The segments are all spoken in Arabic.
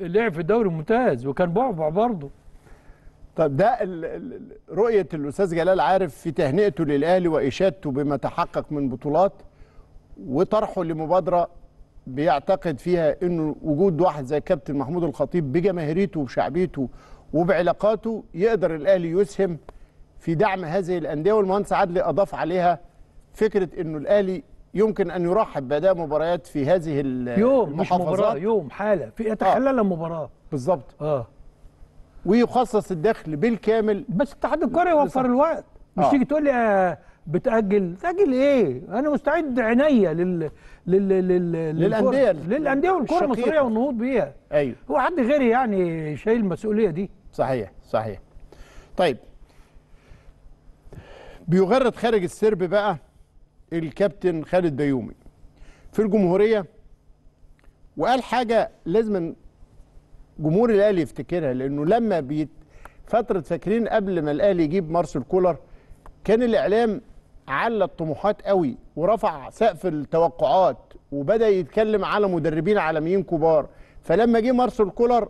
لعب في الدوري الممتاز وكان بعبع برضه طب ده رؤيه الاستاذ جلال عارف في تهنئته للاهلي واشادته بما تحقق من بطولات وطرحه لمبادره بيعتقد فيها انه وجود واحد زي كابتن محمود الخطيب بجماهيريته وبشعبيته وبعلاقاته يقدر الاهلي يسهم في دعم هذه الانديه والمهندس عدلي اضاف عليها فكره انه الاهلي يمكن ان يرحب باداء مباريات في هذه يوم مش مباراه يوم حاله في يتحلل آه. مباراه بالظبط اه ويخصص الدخل بالكامل بس اتحاد الكره يوفر الوقت مش آه. تيجي تقول لي آه بتاجل تاجل ايه انا مستعد عينيا لل لل لل للانديه للانديه والكره المصريه والنهوض بيها ايوه هو حد غيري يعني شايل المسؤوليه دي صحيح صحيح طيب بيغرد خارج السرب بقى الكابتن خالد بيومي في الجمهوريه وقال حاجه لازم جمهور الاهلي يفتكرها لانه لما بيت فتره فاكرين قبل ما الاهلي يجيب مارسيل كولر كان الاعلام على الطموحات قوي ورفع سقف التوقعات وبدا يتكلم على مدربين عالميين كبار فلما جه مارسيل كولر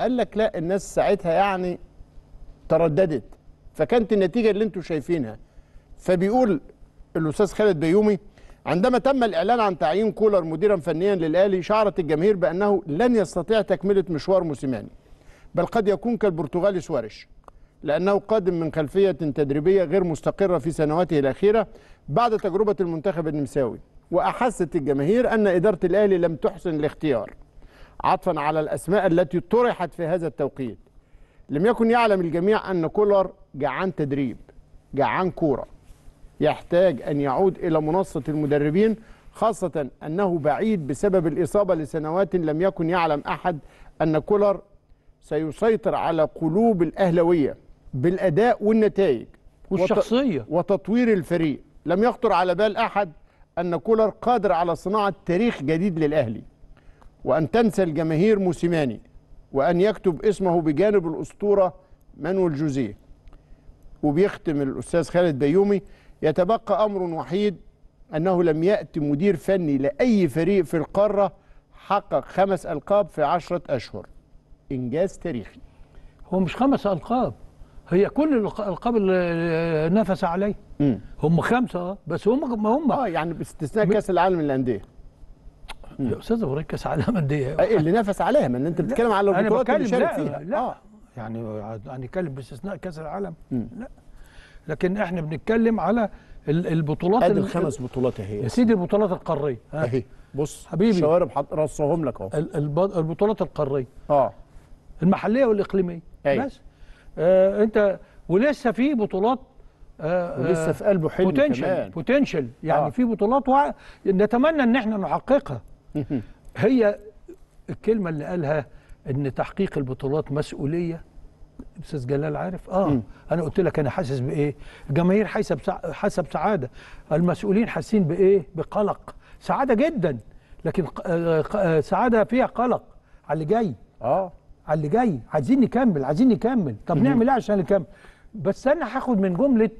قال لك لا الناس ساعتها يعني ترددت فكانت النتيجه اللي انتم شايفينها فبيقول الاستاذ خالد بيومي عندما تم الاعلان عن تعيين كولر مديرا فنيا للاهلي شعرت الجماهير بانه لن يستطيع تكمله مشوار موسيماني بل قد يكون كالبرتغالي سواريش لأنه قادم من خلفية تدريبية غير مستقرة في سنواته الأخيرة بعد تجربة المنتخب النمساوي وأحست الجماهير أن إدارة الأهلي لم تحسن الاختيار عطفا على الأسماء التي طرحت في هذا التوقيت لم يكن يعلم الجميع أن كولر جعان تدريب جعان كورة يحتاج أن يعود إلى منصة المدربين خاصة أنه بعيد بسبب الإصابة لسنوات لم يكن يعلم أحد أن كولر سيسيطر على قلوب الأهلوية بالأداء والنتائج والشخصية وتطوير الفريق لم يخطر على بال أحد أن كولر قادر على صناعة تاريخ جديد للأهلي وأن تنسى الجماهير موسيماني وأن يكتب اسمه بجانب الأسطورة مانويل جوزيه وبيختم الأستاذ خالد بيومي يتبقى أمر وحيد أنه لم يأتي مدير فني لأي فريق في القارة حقق خمس ألقاب في عشرة أشهر إنجاز تاريخي هو مش خمس ألقاب هي كل الألقاب اللي نفس عليه هم خمسة آه، بس هم هم اه يعني باستثناء كأس العالم للأندية يا أستاذ إبراهيم كأس العالم للأندية اللي نفس عليها ما أنت بتتكلم على البطولات اللي شارك فيها لا آه. يعني هنتكلم باستثناء كأس العالم لا لكن احنا بنتكلم على البطولات ادي الخمس بطولات اهي يا سيدي البطولات القاريه اهي بص حبيبي الشوارب رصهم لك اهو البطولات القاريه اه المحليه والاقليميه أي. بس آه انت ولسه في بطولات آه, آه، ولسه في قلبه حلو بوتنشل كمان بوتنشل يعني آه. في بطولات وع... نتمنى ان احنا نحققها هي الكلمه اللي قالها ان تحقيق البطولات مسؤوليه استاذ جلال عارف اه م. انا قلت لك انا حاسس بايه الجماهير حاسه حاسه بسعاده المسؤولين حاسين بايه بقلق سعاده جدا لكن سعاده فيها قلق على اللي جاي اه على اللي جاي عايزين نكمل عايزين نكمل طب م. نعمل ايه عشان نكمل بس انا هاخد من جمله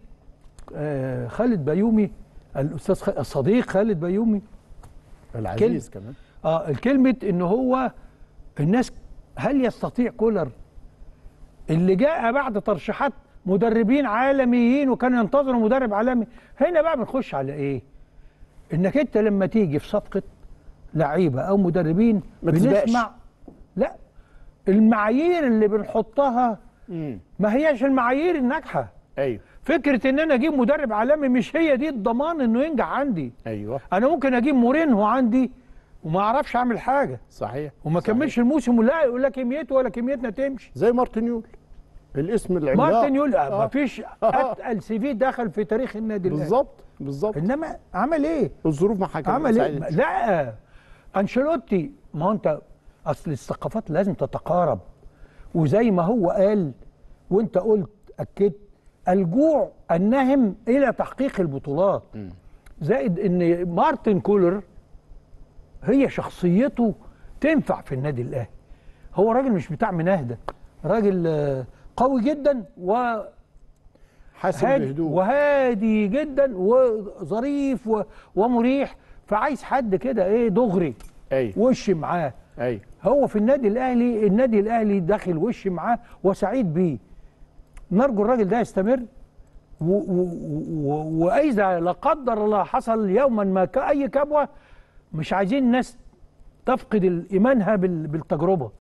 آه، خالد بيومي الاستاذ خ... الصديق خالد بيومي العزيز كلمة كمان اه الكلمه ان هو الناس هل يستطيع كولر اللي جاء بعد ترشيحات مدربين عالميين وكانوا ينتظروا مدرب عالمي هنا بقى بنخش على ايه انك انت لما تيجي في صفقه لعيبه او مدربين ما بنسمع لا المعايير اللي بنحطها ما هياش المعايير الناجحه ايوه فكره ان انا اجيب مدرب عالمي مش هي دي الضمان انه ينجح عندي ايوه انا ممكن اجيب مورينهو عندي وما اعرفش اعمل حاجه صحيح وما كملش الموسم ولا ولا كميته ولا كميتنا تمشي زي مارتن يول الاسم العملاق مارتن يقول آه. مفيش اتقل سي في دخل في تاريخ النادي الاهلي بالظبط بالظبط انما عمل ايه؟ الظروف ما حكمتش عمل ايه؟ لا انشيلوتي ما هو انت اصل الثقافات لازم تتقارب وزي ما هو قال وانت قلت اكدت الجوع النهم الى تحقيق البطولات زائد ان مارتن كولر هي شخصيته تنفع في النادي الاهلي هو راجل مش بتاع مناهده راجل آه، قوي جدا و حاسم بهدوء وهادي جدا وظريف و... ومريح فعايز حد كده ايه دغري ايوه وش معاه ايوه هو في النادي الاهلي النادي الاهلي داخل وش معاه وسعيد بيه نرجو الراجل ده يستمر واذا لا قدر الله حصل يوما ما كاي كبوه مش عايزين الناس تفقد ايمانها بالتجربه